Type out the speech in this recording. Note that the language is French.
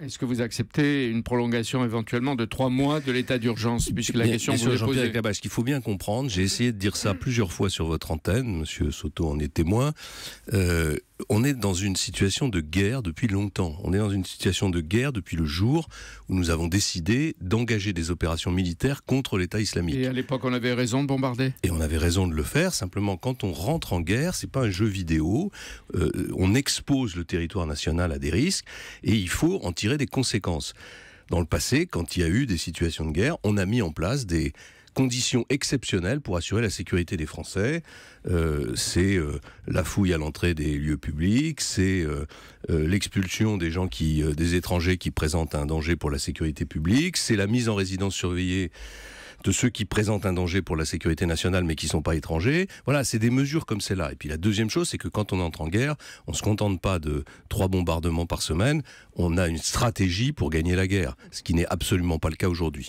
Est-ce que vous acceptez une prolongation éventuellement de trois mois de l'état d'urgence Puisque la question vous est posée. Ce qu'il faut bien comprendre, j'ai essayé de dire ça plusieurs fois sur votre antenne, Monsieur Soto en est témoin. Euh, on est dans une situation de guerre depuis longtemps. On est dans une situation de guerre depuis le jour où nous avons décidé d'engager des opérations militaires contre l'État islamique. Et à l'époque, on avait raison de bombarder. Et on avait raison de le faire. Simplement, quand on rentre en guerre, c'est pas un jeu vidéo. Euh, on expose le territoire national à des risques et il faut en tirer des conséquences. Dans le passé, quand il y a eu des situations de guerre, on a mis en place des conditions exceptionnelles pour assurer la sécurité des Français. Euh, c'est euh, la fouille à l'entrée des lieux publics, c'est euh, l'expulsion des gens qui, des étrangers qui présentent un danger pour la sécurité publique, c'est la mise en résidence surveillée de ceux qui présentent un danger pour la sécurité nationale mais qui ne sont pas étrangers. Voilà, c'est des mesures comme celle-là. Et puis la deuxième chose, c'est que quand on entre en guerre, on ne se contente pas de trois bombardements par semaine, on a une stratégie pour gagner la guerre, ce qui n'est absolument pas le cas aujourd'hui.